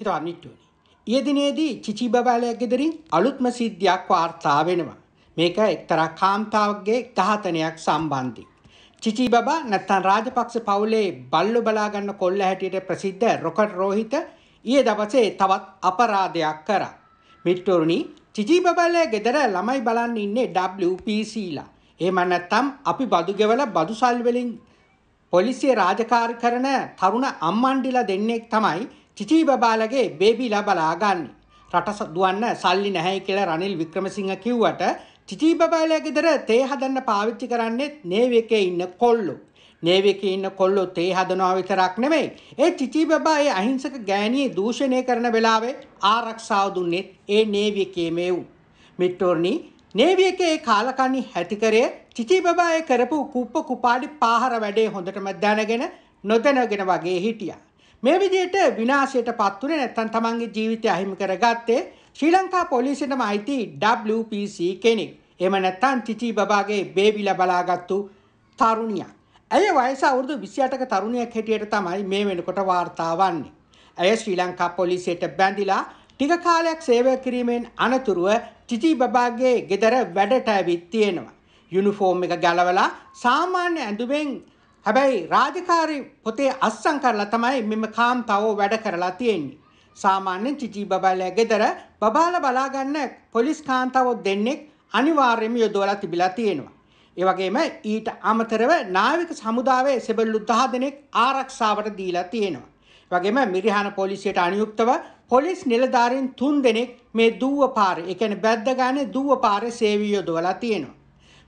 හිතවන්නට ඕනේ. ඊයේ දිනේදී චිචි බබාලයක් ගෙදරින් අලුත්ම සිද්ධියක් වාර්තා වෙනවා. මේක එක්තරා කාන්තාවකගේ ඝාතනයක් සම්බන්ධයි. චිචි බබා නැත්නම් රාජපක්ෂ පවුලේ බල්ලු බලා ගන්න කොල්ල හැටියට ප්‍රසිද්ධ රොකට් රෝහිත ඊයේ දවසේ තවත් අපරාධයක් කරා. මිත්‍රෝරුනි චිචි බබාලේ ගෙදර ළමයි බලන්න ඉන්නේ WPCලා. එහෙම නැත්නම් අපි බදු ගෙවල බදුසල් වලින් පොලිසිය රාජකාරී කරන තරුණ අම්මන්ඩිලා දෙන්නෙක් තමයි චිචී බබාලගේ බේබිලා බලාගන්න. රට දුවන්න සල්ලි නැහැයි කියලා රනිල් වික්‍රමසිංහ කිව්වට චිචී බබාලයා ගෙදර තේ හදන්න පාවිච්චි කරන්නේත් නේවි එකේ ඉන්න කොල්ලෝ. නේවි එකේ ඉන්න කොල්ලෝ තේ හදනවා විතරක් නෙමෙයි. ඒ චිචී බබා ඒ අහිංසක ගෑණියේ දූෂණය කරන වෙලාවේ ආරක්ෂාව දුන්නේත් ඒ නේවි එකේ මේවු. මිට්ටෝර්නි නේවි එකේ කාලකන්ණි හැතිකරය චිචී බබා ඒ කරපු කුප්ප කුපාඩි පාහර වැඩේ හොඳටම දැනගෙන නොදැනගෙන වගේ හිටියා. මේ විදිහට විනාශයට පත් වුණේ නැත්නම් තමන්ගේ ජීවිතය අහිමි කරගත්තේ ශ්‍රී ලංකා පොලිසියටම අයිති WPC කෙනෙක්. එහෙම නැත්නම් චිචි බබාගේ බේබිලා බලාගත්තු තරුණියක්. ඇය වයස අවුරුදු 28ක තරුණියක් හැටියට තමයි මේ වෙනකොට වාර්තා වන්නේ. ඇය ශ්‍රී ලංකා පොලිසියට බැඳිලා ටික කාලයක් සේවය කිරීමෙන් අනතුරුව චිචි බබාගේ ගෙදර වැඩට ඇවිත් තියෙනවා. යුනිෆෝම් එක ගලවලා සාමාන්‍ය ඇඳුමෙන් හැබැයි රාජකාරි පොතේ අස්සං කරලා තමයි මෙම කාන්තාවෝ වැඩ කරලා තියෙන්නේ. සාමාන්‍යයෙන් චිචි බබාලා ගෙදර බබාලා බලාගන්න පොලිස් කාන්තාවෝ දෙන්නෙක් අනිවාර්යයෙන්ම යොදවලා තිබිලා තියෙනවා. ඒ වගේම ඊට අමතරව නාවික සමුදාවේ සෙබළු 10 දෙනෙක් ආරක්ෂාවට දීලා තියෙනවා. වගේම මිරිහාන පොලිසියට අනුයුක්තව පොලිස් නිලධාරීන් 3 දෙනෙක් මේ දුව පාරේ, ඒ කියන්නේ බැද්ද ගානේ දුව පාරේ සේවය යොදවලා තියෙනවා.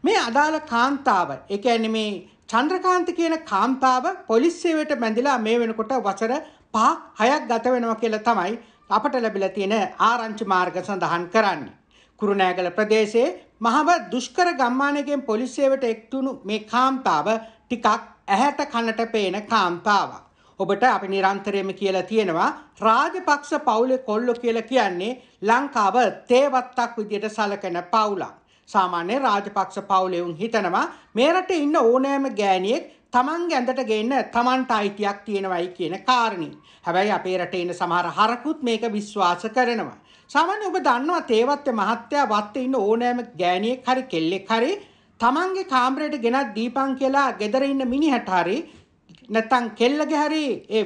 මේ අදාළ කාන්තාව, ඒ කියන්නේ මේ චන්ද්‍රකාන්ත කියන කාන්තාව පොලිස් සේවයට බැඳිලා මේ වෙනකොට වසර 5 6ක් ගත වෙනවා කියලා තමයි අපට ලැබිලා තියෙන ආරංචි මාර්ග සඳහන් කරන්නේ. කුරුණෑගල ප්‍රදේශයේ මහව දුෂ්කර ගම්මානයකින් පොලිස් සේවයට එක්තුණු මේ කාන්තාව ටිකක් ඇහැට කනට පේන කාන්තාවක්. ඔබට අපි නිරන්තරයෙන්ම කියලා තියෙනවා රාජපක්ෂ පවුලේ කොල්ලෝ කියලා කියන්නේ ලංකාව තේවත්තක් විදියට සැලකෙන පවුලක්. සාමාන්‍ය රාජපක්ෂ පවුලෙවුන් හිතනවා මේ රටේ ඉන්න ඕනෑම ගෑණියෙක් තමන් ගැඳට ගන්න තමන්ට අයිතියක් තියෙනවයි කියන කාරණී. හැබැයි අපේ රටේන සමහර හරකුත් මේක විශ්වාස කරනවා. සමන් ඔබ දන්නවා තේවත්ත මහත්තයා වත්ත ඉන්න ඕනෑම ගෑනියෙක් හරි කෙල්ලෙක් හරි තමන්ගේ කාම්රයට ගෙනත් දීපන් කියලා ගෙදර ඉන්න මිනිහට හරි නැත්තං කෙල්ලගේ හරි ඒ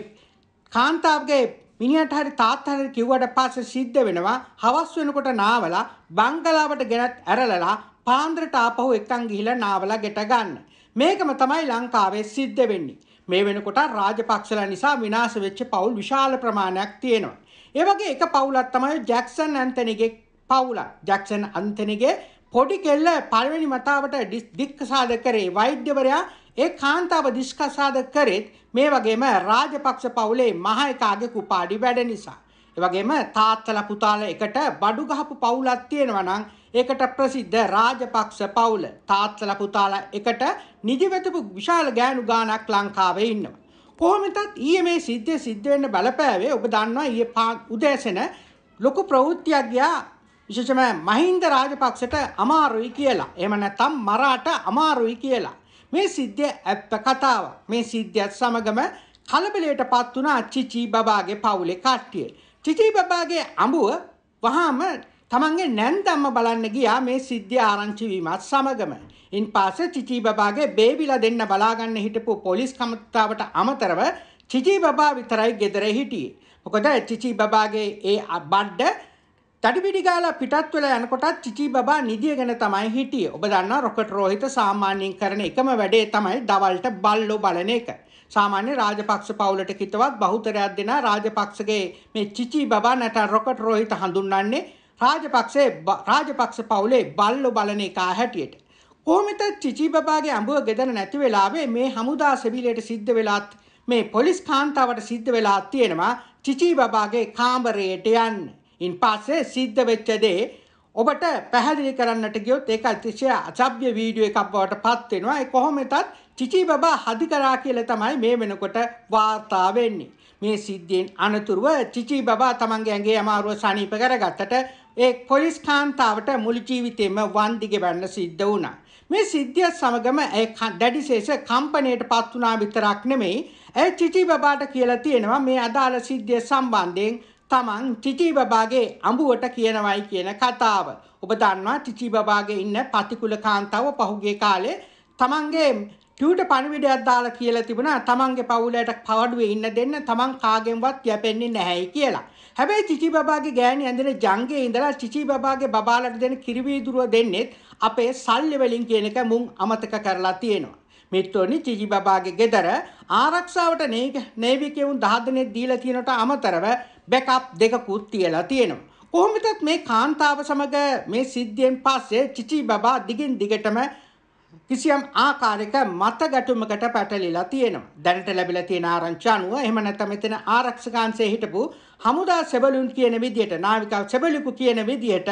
කාන්තාවගේ මිනිහට හරි තාත්තා හරි කිව්වට පස්සේ සිද්ධ වෙනවා හවස් වෙනකොට නාවලා බංගලාවට ගෙනත් ඇරලලා පාන්දරට ආපහු එක්කන් ගිහිලා නාවලා ගෙට ගන්න. මේකම තමයි ලංකාවේ සිද්ධ වෙන්නේ. මේ වෙනකොට රාජපක්ෂලා නිසා විනාශ වෙච්ච පවුල් විශාල ප්‍රමාණයක් තියෙනවා. ඒ වගේ එක පවුලක් තමයි ජැක්සන් ඇන්තනිගේ පවුල. ජැක්සන් ඇන්තනිගේ පොඩි කෙල්ල පළවෙනි මතාවට දික්කසාද කරේ වෛද්‍යවරයා ඒ කාන්තාව දිෂ්කසාද කරෙත් මේ වගේම රාජපක්ෂ පවුලේ මහ එකාගේ කුපාඩි වැඩ නිසා. ඒ වගේම තාත්තලා පුතාලා එකට බඩු ගහපු පවුලක් තියෙනවා නම් ඒකට ප්‍රසිද්ධ රාජපක්ෂ පවුල. තාත්තලා පුතාලා එකට නිදි වැටපු විශාල ගෑනු ගානක් ලංකාවේ ඉන්නවා. කොහොමදත් ඊයේ මේ සිද්ධිය සිද්ධ වෙන්න බලපෑවේ ඔබ දන්නවා ඊයේ උදෑසන ලොකු ප්‍රවෘත්තියක් ගියා විශේෂම මහින්ද රාජපක්ෂට අමාරුයි කියලා. එහෙම නැත්නම් මරාට අමාරුයි කියලා. මේ සිද්ධිය ඇත්ත කතාව. මේ සිද්ධියත් සමගම කලබලයට පත් වුණා චිචි බබාගේ පවුලේ කට්ටිය. චිචි බබාගේ අඹුව වහාම තමන්ගේ නැන්දම්ම බලන්න ගියා මේ සිද්ධිය ආරංචි වීමත් සමගම. ඉන්පස්සේ චිචි බබාගේ බේබිලා දෙන්න බලාගන්න හිටපු පොලිස් කමතාවට අමතරව චිචි බබා විතරයි ගෙදර හිටියේ. මොකද චිචි බබාගේ ඒ බඩ තඩිපිඩි ගාලා පිටත් වෙලා යනකොටත් චිචි බබා නිදියගෙන තමයි හිටියේ. ඔබ දන්නවා රොකට් රෝහිත සාමාන්‍යයෙන් කරන එකම වැඩේ තමයි දවල්ට බල්ලෝ බලන එක. සාමාන්‍ය රාජපක්ෂ පවුලට කිතවත් බහුතරයක් දෙනා රාජපක්ෂගේ මේ චිචි බබා නැට රොකට් රෝහිත හඳුන්වන්නේ රාජපක්ෂේ රාජපක්ෂ පවුලේ බල්ලෝ බලන එකා හැටියට. කොහොමද චිචි බබාගේ අඹුව ගෙදර නැති වෙලාවේ මේ හමුදා සෙබිලේට සිද්ධ වෙලාත් මේ පොලිස් කාන්තාවට සිද්ධ වෙලා තියෙනවා චිචි බබාගේ කාමරයට යන්නේ. ඉන් පස්සේ සිද්ධ වෙච්ච දේ ඔබට පැහැදිලි කරන්නට ගියොත් ඒක අතිශය අසභ්‍ය වීඩියෝ එකක් බවට පත් වෙනවා. ඒ කොහොමදත් චිචි බබා හදි කරා කියලා තමයි මේ වෙනකොට වාර්තා වෙන්නේ. මේ සිද්ධියෙන් අනතුරුව චිචි බබා තමන්ගේ ඇඟේ අමාරුව සනීප කරගත්තට ඒ පොලිස් කාන්තාවට මුළු ජීවිතේම වන්දි ගෙවන්න සිද්ධ වුණා. මේ සිද්ධිය සමගම ඒ දැඩිශේෂ කම්පණයට පත් වුණා විතරක් නෙමෙයි, ඒ චිචි බබාට කියලා තියෙනවා මේ අදාළ සිද්ධිය සම්බන්ධයෙන් තමන් ටිටිබබාගේ අඹුවට කියනවයි කියන කතාව. ඔබ දන්නවා ටිටිබබාගේ ඉන්න පතිකුල කාන්තාව පහුගේ කාලේ තමන්ගේ ටියට පණිවිඩයක් දාලා කියලා තිබුණා තමන්ගේ පවුලට පවඩුවේ ඉන්න දෙන්න තමන් කාගෙන්වත් යැපෙන්නේ නැහැයි කියලා. හැබැයි ටිටිබබාගේ ගෑණි ඇඳෙන ජංගේ ඉඳලා ටිටිබබාගේ බබාලට දෙන කිරිවීදුරුව දෙන්නෙත් අපේ සල්ලි වලින් කියන එක මුන් අමතක කරලා තියෙනවා. මිත්‍රෝනි ටිටිබබාගේ ගෙදර ආරක්ෂාවට නේවිකයවුන් දහදනෙක් දීලා තියෙනට අමතරව බැකප් දෙකකුත් තියලා තියෙනවා. කොහොමතත් මේ කාන්තාව සමග මේ සිද්ධියෙන් පස්සේ චිචි බබා දිගින් දිගටම කිසියම් ආකාරයක මත ගැටුමකට පැටලිලා තියෙනවා. දැනට ලැබිලා තියෙන ආරංචි අනුව එහෙම නැත්නම් මෙතන ආරක්ෂකංශයේ හිටපු හමුදා සෙබළුන් කියන විදිහට නාවිකා සෙබළුකු කියන විදිහට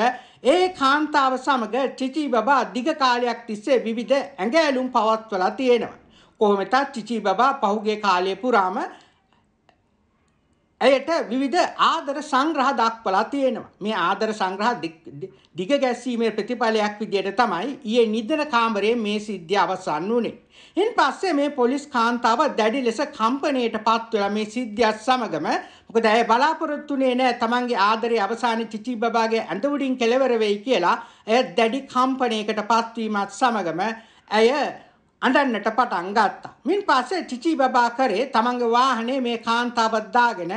ඒ කාන්තාව සමග චිචි බබා දිග කාලයක් තිස්සේ විවිධ ඇඟෑලුම් පවත්වලා තියෙනවා. කොහොමද චිචි බබා පහුගිය කාලය පුරාම ඇයට විවිධ ආදර සංග්‍රහ දක්වලා තියෙනවා. මේ ආදර සංග්‍රහ දිග ගැස්සීමේ ප්‍රතිඵලයක් විදිහට තමයි ඊයේ නිදන කාමරයේ මේ සිද්ධිය අවසන් වුනේ. ඉන් පස්සේ මේ පොලිස් කාන්තාව දැඩි ලෙස කම්පණයට පත් වෙලා මේ සිද්ධියත් සමගම මොකද ඇය බලාපොරොත්තුුනේ නෑ තමන්ගේ ආදරය අවසාන චිචි බබාගේ ඇඳවුඩින් කෙලවර වෙයි කියලා ඇය දැඩි කම්පණයකට පත්වීමත් සමගම ඇය අඬන්නට පටන් ගත්තා. මින් පස්සේ චිචි බබා කරේ තමන්ගේ වාහනේ මේ කාන්තාවත් දාගෙන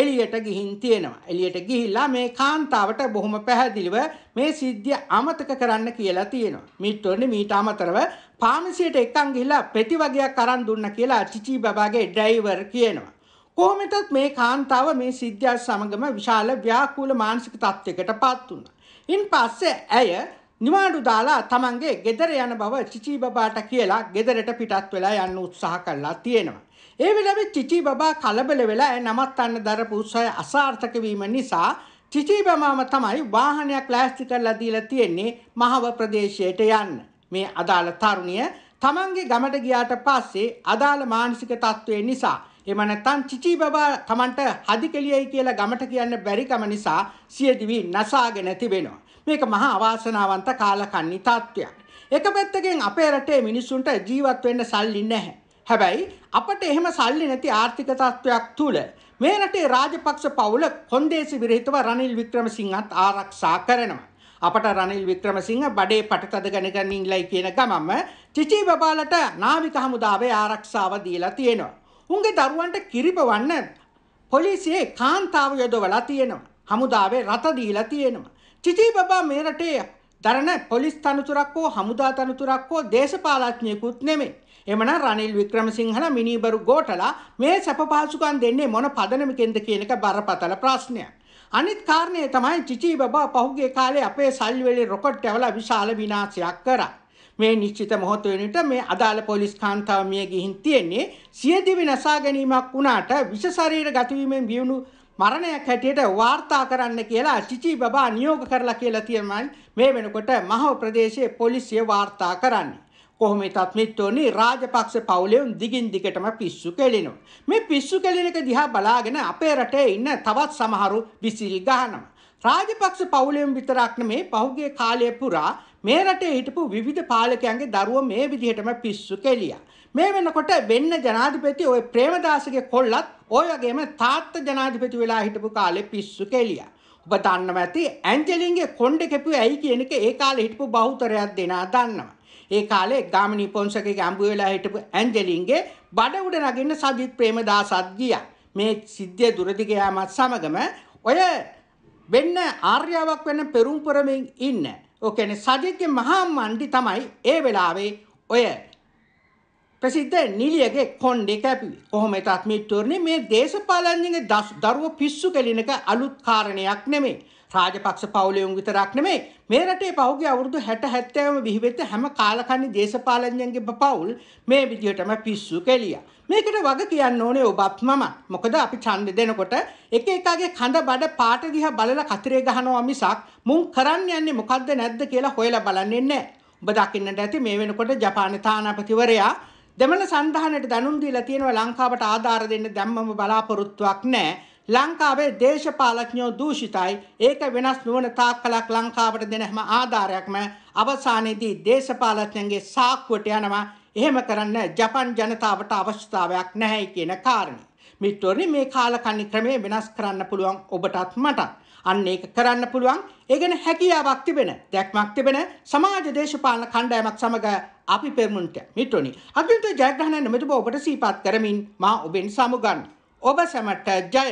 එළියට ගිහින් තියෙනවා. එළියට ගිහිල්ලා මේ කාන්තාවට බොහොම පැහැදිලිව මේ සිද්ධිය අමතක කරන්න කියලා තියෙනවා. මිත්‍රෝනි මීට අමතරව පාමිසියට එක්කන් ගිහිල්ලා පෙති වගේක් අරන් දුන්න කියලා චිචි බබාගේ ඩ්‍රයිවර් කියනවා. කොහොමදත් මේ කාන්තාව මේ සිද්ධියත් සමගම විශාල ව්‍යාකූල මානසික තත්යකට පත් වුණා. ඉන් පස්සේ ඇය නිවාඩු දාලා තමන්ගේ ගෙදර යන බව චිචීබබාට කියලා ගෙදරට පිටත් වෙලා යන්න උත්සාහ කරලා තියෙනවා. ඒ වෙලාවේ චිචීබබා කලබල වෙලා ඇය නමත්තන්න දරපු උත්සාහය අසාර්ථක වීම නිසා චිචීබමාම තමයි වාහනයක් ලෑස්ති කරලා දීලා තියෙන්නේ මහව ප්‍රදේශයට යන්න. මේ අදාළ තරුණිය තමන්ගේ ගමට ගියාට පස්සේ අදාළ මානසික තත්ත්වය නිසා එම නැත්නම් චිචි බබා තමන්ට හදිකෙලියයි කියලා ගමට කියන්න බැරිකම නිසා සියදිවි නසාගෙන තිබෙනවා. මේක මහා අවාසනාවන්ත කාලකන්නි තත්ත්වයක්. එක පැත්තකින් අපේ රටේ මිනිස්සුන්ට ජීවත් වෙන්න සල්ලි නැහැ. හැබැයි අපට එහෙම සල්ලි නැති ආර්ථික තත්ත්වයක් තුළ මේ රටේ රාජපක්ෂ පවුල කොන්දේසි විරහිතව රනිල් වික්‍රමසිංහත් ආරක්ෂා කරනවා. අපට රනිල් වික්‍රමසිංහ බඩේ පටතද ගණගන්න ඉල්ලයි කියන ගමම චිචී බබාලට නාවික හමුදාවේ ආරක්ෂාව දීලා තියෙනවා. උන්ගේ දරුවන්ට කිරිපවන්න පොලිසියේ කාන්තාව යොදවලා තියෙනවා. හමුදාවේ රත දීලා තියෙනවා. චිචීබබා මේ රටේ දරණ පොලිස් තනතුරක් හෝ හමුදා තනතුරක් හෝ දේශපාලඥයෙකුත් නෙමෙයි. එමනම් රනිල් වික්‍රමසිංහල මිනිබරු ගෝඨලා මේ සැප පහසුකම් දෙන්නේ මොන පදනමකින්ද කියන එක බරපතල ප්‍රශ්නයක්. අනිත් කාරණය තමයි චිචී බබා පහුගිය කාලේ අපේ සල්වැලි රොකට් ඇවලා විශාල විනාශයක් කරා. මේ නිශ්චිත මොහොත වෙනට මේ අදාළ පොලිස් කාන්තාව මිය ගිහින් තියෙන්නේ සියදිවි නසා ගැනීමක් වුණාට විෂ ශරීර ගතිවීමෙන් වියුණු මරණයක් හැටියට වාර්තා කරන්න කියලා චිචි බබා නියෝග කරලා කියලා තියෙනමයි මේ වෙනකොට මහව ප්‍රදේශයේ පොලිසිය වාර්තා කරන්නේ. කොහොම තත් මිත්තෝනි රාජපක්ෂ පවුලෙවුන් දිගින් දිගටම පිස්සු කෙලිනවා. මේ පිස්සු කෙලිනක දිහා බලාගෙන අපේ රටේ ඉන්න තවත් සමහරු විසිරි ගහනවා. රාජපක්ෂ පවුලෙවුන් විතරක් නෙමේ පහුගිය කාලය පුරා මේ රටේ හිටපු විවිධ පාලකයන්ගේ දරුවෝ මේ විදිහටම පිස්සු කෙලියා. මේ වෙනකොට වෙන්න ජනාධිපති ඔය ප්‍රේමදාසගේ කොල්ලත් ඔය වගේම තාත්තා ජනාධිපති වෙලා හිටපු කාලේ පිස්සු කෙලියා. ඔබ දන්නව ඇති ඇන්ජලින්ගේ කොණ්ඩ කැපුව ඇයි කියන එක ඒ කාලේ හිටපු බහුතරයක් දෙනා දන්නවා. ඒ කාලේ ගාමිණී පොන්සකගේ අඹු වෙලා හිටපු ඇන්ජලින්ගේ බඩ උඩ නගින්න සජිත් ප්‍රේමදාසත් ගියා. මේ සිද්ධිය දුරදිග යාමත් සමගම ඔය වෙන්න ආර්යාවක් වෙන්න පෙරුම්පුරමින් ඉන්න ඕකන සජිත්‍ය මහා මණ්ඩි තමයි ඒ වෙලාවේ ඔය ප්‍රසිද්ධ නිලියගේ කොන්්ඩෙ කැපිවි කොහොම එතත් මිට්ටුවරණ මේ දේශපාලන්ගේ දස් දරුව පිස්සු කෙලිනක අලුත් කාරණයක් නෙමේ රාජපක්ෂ පවුලයුන් විතරක් නෙමේ මේ රටේ පහුගේ අවුරුදු 60 70ම විහිවෙච්ච හැම කාලකන්ණි දේශපාලනඥයන්ගේ පවුල් මේ විදිහටම පිස්සු කෙලියා. මේකට වග කියන්න ඕනේ ඔබත් මම. මොකද අපි ඡන්ද දෙනකොට එක එකාගේ කඳ බඩ පාට දිහා බලලා කතරේ ගහනවා මිසක් මුන් කරන්න යන්නේ මොකද්ද නැද්ද කියලා හොයලා බලන්නේ නැහැ. ඔබ දකින්නට ඇති මේ වෙනකොට ජපානයේ තානාපතිවරයා දෙමළ සන්ධානයට දැනුම් දීලා තියෙනවා ලංකාවට ආධාර දෙන්න දැම්මම බලාපොරොත්තුවක් නැහැ. ලංකාවේ දේශපාලඥයෝ දූෂිතයි ඒක වෙනස් නොවන තාක්කලක් ලංකාවට දෙන හැම ආධාරයක්ම අවසානයේදී දේශපාලඥයන්ගේ සාක්කුවට යනවා එහෙම කරන්න ජපන් ජනතාවට අවශ්‍යතාවයක් නැහැ කියන කාරණේ. මිත්‍රෝනි මේ කාලකන්ණි ක්‍රමය වෙනස් කරන්න පුළුවන් ඔබටත් මටත්. අන්න ඒක කරන්න පුළුවන් ඒ ගැන හැකියාවක් තිබෙන දැක්මක් තිබෙන සමාජ දේශපාලන කණ්ඩායමක් සමග අපි පෙරමුණට මිත්‍රෝනි අභියුත් ජයග්‍රහණය නිමිතව ඔබට සීපත් කරමින් මා ඔබෙන් සමුගන්න ඔබ සැමට ජය